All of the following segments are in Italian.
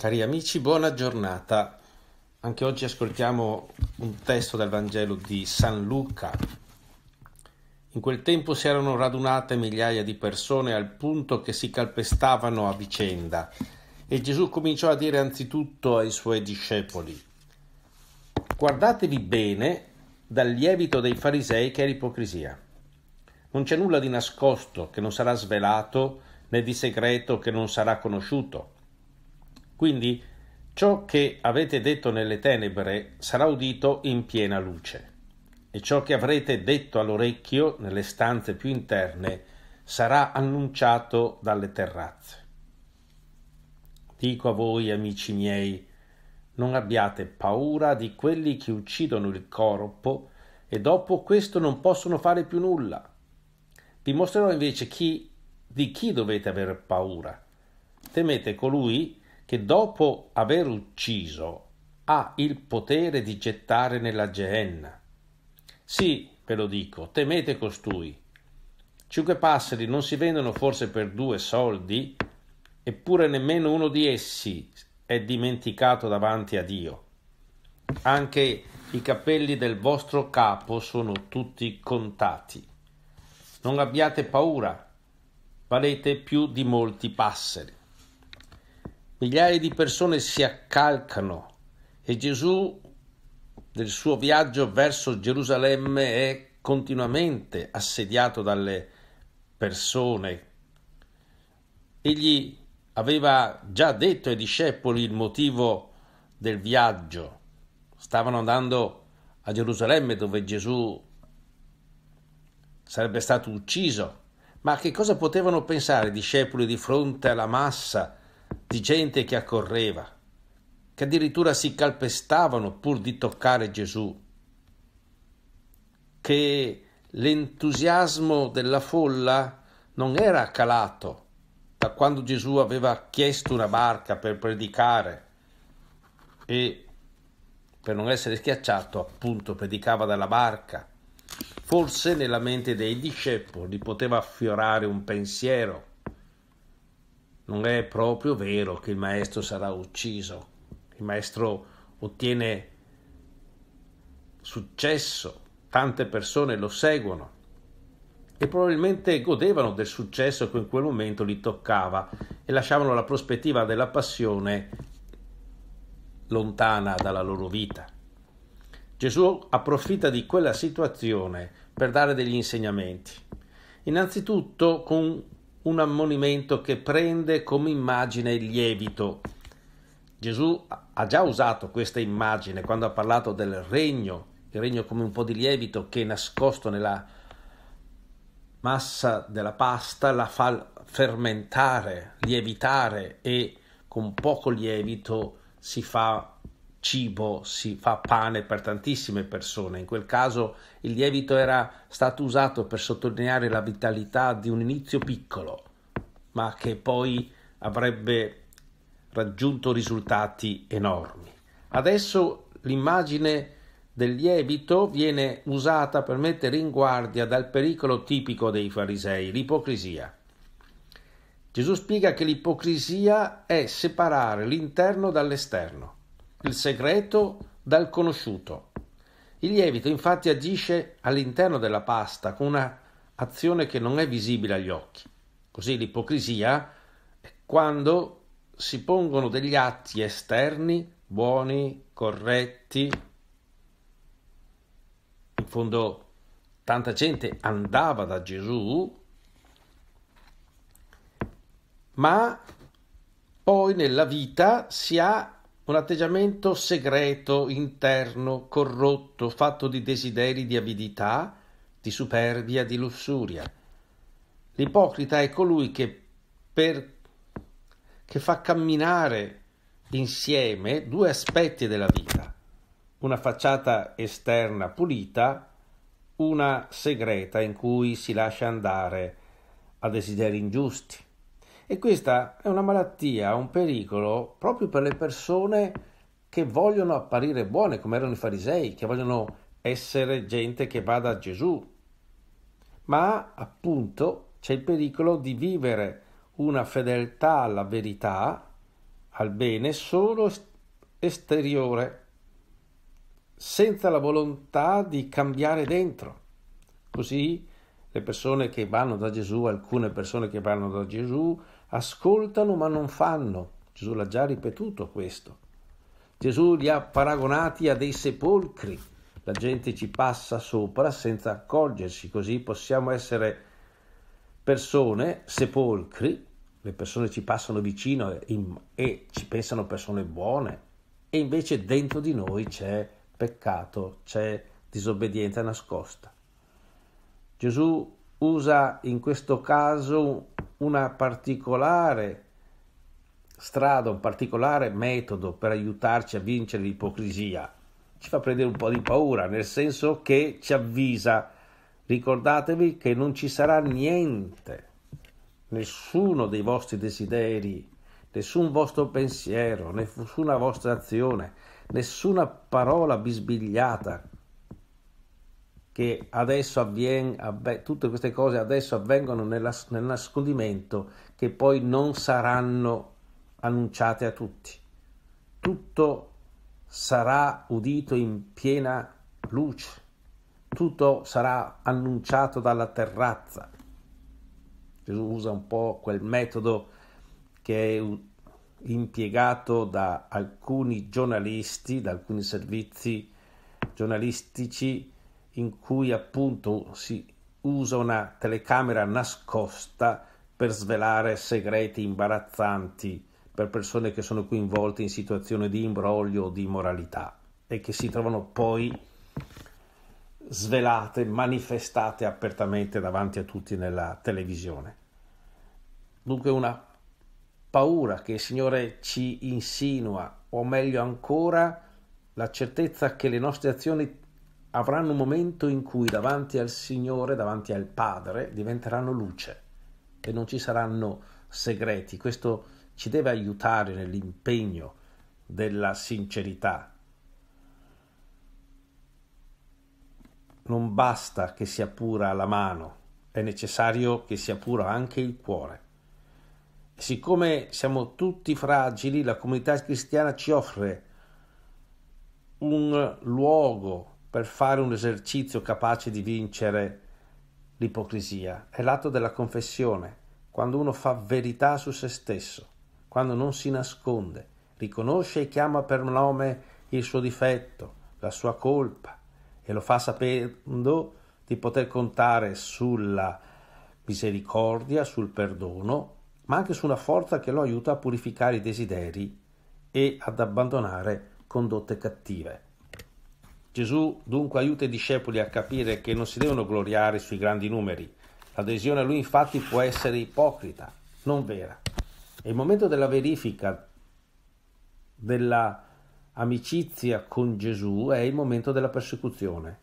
Cari amici, buona giornata. Anche oggi ascoltiamo un testo dal Vangelo di San Luca. In quel tempo si erano radunate migliaia di persone al punto che si calpestavano a vicenda e Gesù cominciò a dire anzitutto ai suoi discepoli, guardatevi bene dal lievito dei farisei che è l'ipocrisia. Non c'è nulla di nascosto che non sarà svelato né di segreto che non sarà conosciuto quindi ciò che avete detto nelle tenebre sarà udito in piena luce e ciò che avrete detto all'orecchio nelle stanze più interne sarà annunciato dalle terrazze. Dico a voi, amici miei, non abbiate paura di quelli che uccidono il corpo e dopo questo non possono fare più nulla. Vi mostrerò invece chi, di chi dovete aver paura. Temete colui che dopo aver ucciso ha il potere di gettare nella Gehenna. Sì, ve lo dico, temete costui. Cinque passeri non si vendono forse per due soldi, eppure nemmeno uno di essi è dimenticato davanti a Dio. Anche i capelli del vostro capo sono tutti contati. Non abbiate paura, valete più di molti passeri. Migliaia di persone si accalcano e Gesù nel suo viaggio verso Gerusalemme è continuamente assediato dalle persone. Egli aveva già detto ai discepoli il motivo del viaggio. Stavano andando a Gerusalemme dove Gesù sarebbe stato ucciso. Ma che cosa potevano pensare i discepoli di fronte alla massa di gente che accorreva, che addirittura si calpestavano pur di toccare Gesù, che l'entusiasmo della folla non era calato da quando Gesù aveva chiesto una barca per predicare e per non essere schiacciato appunto predicava dalla barca. Forse nella mente dei discepoli poteva affiorare un pensiero non è proprio vero che il maestro sarà ucciso. Il maestro ottiene successo, tante persone lo seguono e probabilmente godevano del successo che in quel momento gli toccava e lasciavano la prospettiva della passione lontana dalla loro vita. Gesù approfitta di quella situazione per dare degli insegnamenti. Innanzitutto con un ammonimento che prende come immagine il lievito. Gesù ha già usato questa immagine quando ha parlato del regno, il regno come un po' di lievito che nascosto nella massa della pasta la fa fermentare, lievitare e con poco lievito si fa cibo, si fa pane per tantissime persone. In quel caso il lievito era stato usato per sottolineare la vitalità di un inizio piccolo, ma che poi avrebbe raggiunto risultati enormi. Adesso l'immagine del lievito viene usata per mettere in guardia dal pericolo tipico dei farisei, l'ipocrisia. Gesù spiega che l'ipocrisia è separare l'interno dall'esterno il segreto dal conosciuto. Il lievito infatti agisce all'interno della pasta con una azione che non è visibile agli occhi. Così l'ipocrisia è quando si pongono degli atti esterni buoni, corretti. In fondo tanta gente andava da Gesù, ma poi nella vita si ha un atteggiamento segreto, interno, corrotto, fatto di desideri di avidità, di superbia, di lussuria. L'ipocrita è colui che, per, che fa camminare insieme due aspetti della vita, una facciata esterna pulita, una segreta in cui si lascia andare a desideri ingiusti. E questa è una malattia, un pericolo proprio per le persone che vogliono apparire buone, come erano i farisei, che vogliono essere gente che vada a Gesù. Ma appunto c'è il pericolo di vivere una fedeltà alla verità, al bene, solo esteriore, senza la volontà di cambiare dentro. Così le persone che vanno da Gesù, alcune persone che vanno da Gesù, Ascoltano ma non fanno. Gesù l'ha già ripetuto questo. Gesù li ha paragonati a dei sepolcri. La gente ci passa sopra senza accorgersi, così possiamo essere persone, sepolcri, le persone ci passano vicino e, e ci pensano persone buone, e invece dentro di noi c'è peccato, c'è disobbedienza nascosta. Gesù usa in questo caso una particolare strada, un particolare metodo per aiutarci a vincere l'ipocrisia. Ci fa prendere un po' di paura, nel senso che ci avvisa, ricordatevi che non ci sarà niente, nessuno dei vostri desideri, nessun vostro pensiero, nessuna vostra azione, nessuna parola bisbigliata che adesso avviene, avven- tutte queste cose adesso avvengono nel nascondimento che poi non saranno annunciate a tutti. Tutto sarà udito in piena luce, tutto sarà annunciato dalla terrazza. Gesù usa un po' quel metodo che è impiegato da alcuni giornalisti, da alcuni servizi giornalistici, in cui appunto si usa una telecamera nascosta per svelare segreti imbarazzanti per persone che sono coinvolte in situazioni di imbroglio o di immoralità e che si trovano poi svelate, manifestate apertamente davanti a tutti nella televisione. Dunque una paura che il Signore ci insinua, o meglio ancora, la certezza che le nostre azioni avranno un momento in cui davanti al Signore, davanti al Padre, diventeranno luce e non ci saranno segreti. Questo ci deve aiutare nell'impegno della sincerità. Non basta che sia pura la mano, è necessario che sia pura anche il cuore. siccome siamo tutti fragili, la comunità cristiana ci offre un luogo per fare un esercizio capace di vincere l'ipocrisia. È l'atto della confessione, quando uno fa verità su se stesso, quando non si nasconde, riconosce e chiama per nome il suo difetto, la sua colpa e lo fa sapendo di poter contare sulla misericordia, sul perdono, ma anche su una forza che lo aiuta a purificare i desideri e ad abbandonare condotte cattive. Gesù dunque aiuta i discepoli a capire che non si devono gloriare sui grandi numeri. L'adesione a lui infatti può essere ipocrita, non vera. È il momento della verifica dell'amicizia con Gesù è il momento della persecuzione,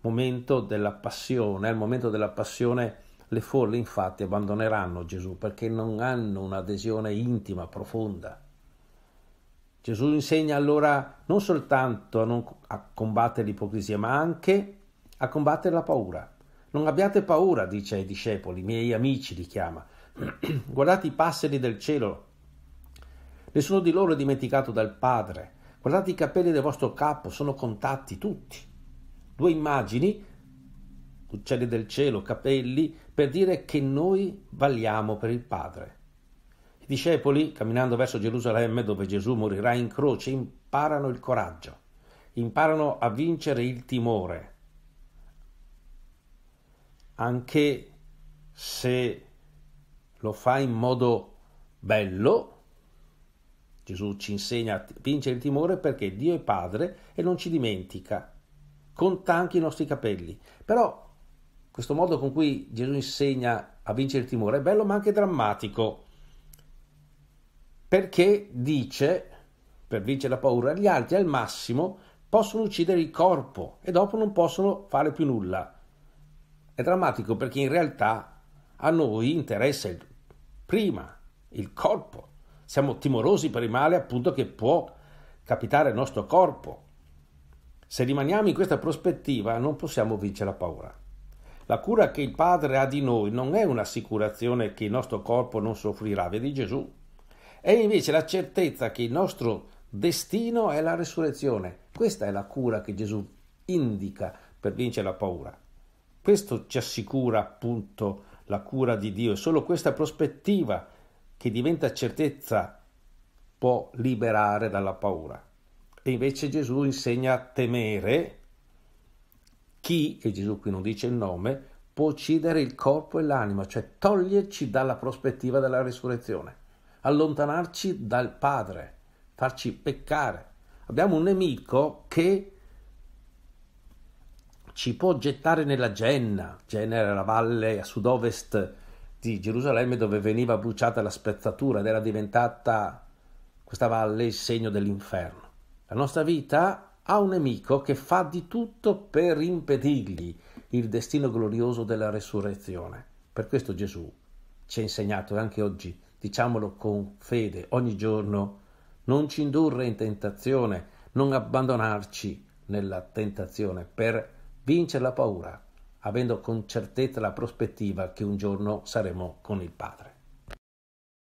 momento della passione, al momento della passione le folle infatti abbandoneranno Gesù perché non hanno un'adesione intima, profonda. Gesù insegna allora non soltanto a, non, a combattere l'ipocrisia, ma anche a combattere la paura. Non abbiate paura, dice ai discepoli, miei amici li chiama. Guardate i passeri del cielo. Nessuno di loro è dimenticato dal Padre. Guardate i capelli del vostro capo, sono contatti tutti. Due immagini, uccelli del cielo, capelli, per dire che noi valiamo per il Padre discepoli, camminando verso Gerusalemme dove Gesù morirà in croce, imparano il coraggio, imparano a vincere il timore, anche se lo fa in modo bello. Gesù ci insegna a vincere il timore perché Dio è Padre e non ci dimentica, conta anche i nostri capelli. Però questo modo con cui Gesù insegna a vincere il timore è bello ma anche drammatico perché dice, per vincere la paura, gli altri al massimo possono uccidere il corpo e dopo non possono fare più nulla. È drammatico perché in realtà a noi interessa il, prima il corpo. Siamo timorosi per il male appunto che può capitare al nostro corpo. Se rimaniamo in questa prospettiva non possiamo vincere la paura. La cura che il Padre ha di noi non è un'assicurazione che il nostro corpo non soffrirà, vedi Gesù è invece la certezza che il nostro destino è la resurrezione. Questa è la cura che Gesù indica per vincere la paura. Questo ci assicura appunto la cura di Dio. È solo questa prospettiva che diventa certezza può liberare dalla paura. E invece Gesù insegna a temere chi, e Gesù qui non dice il nome, può uccidere il corpo e l'anima, cioè toglierci dalla prospettiva della risurrezione allontanarci dal Padre, farci peccare. Abbiamo un nemico che ci può gettare nella Genna. Genna era la valle a sud-ovest di Gerusalemme dove veniva bruciata la spezzatura ed era diventata questa valle il segno dell'inferno. La nostra vita ha un nemico che fa di tutto per impedirgli il destino glorioso della resurrezione. Per questo Gesù ci ha insegnato anche oggi diciamolo con fede ogni giorno, non ci indurre in tentazione, non abbandonarci nella tentazione per vincere la paura, avendo con certezza la prospettiva che un giorno saremo con il Padre.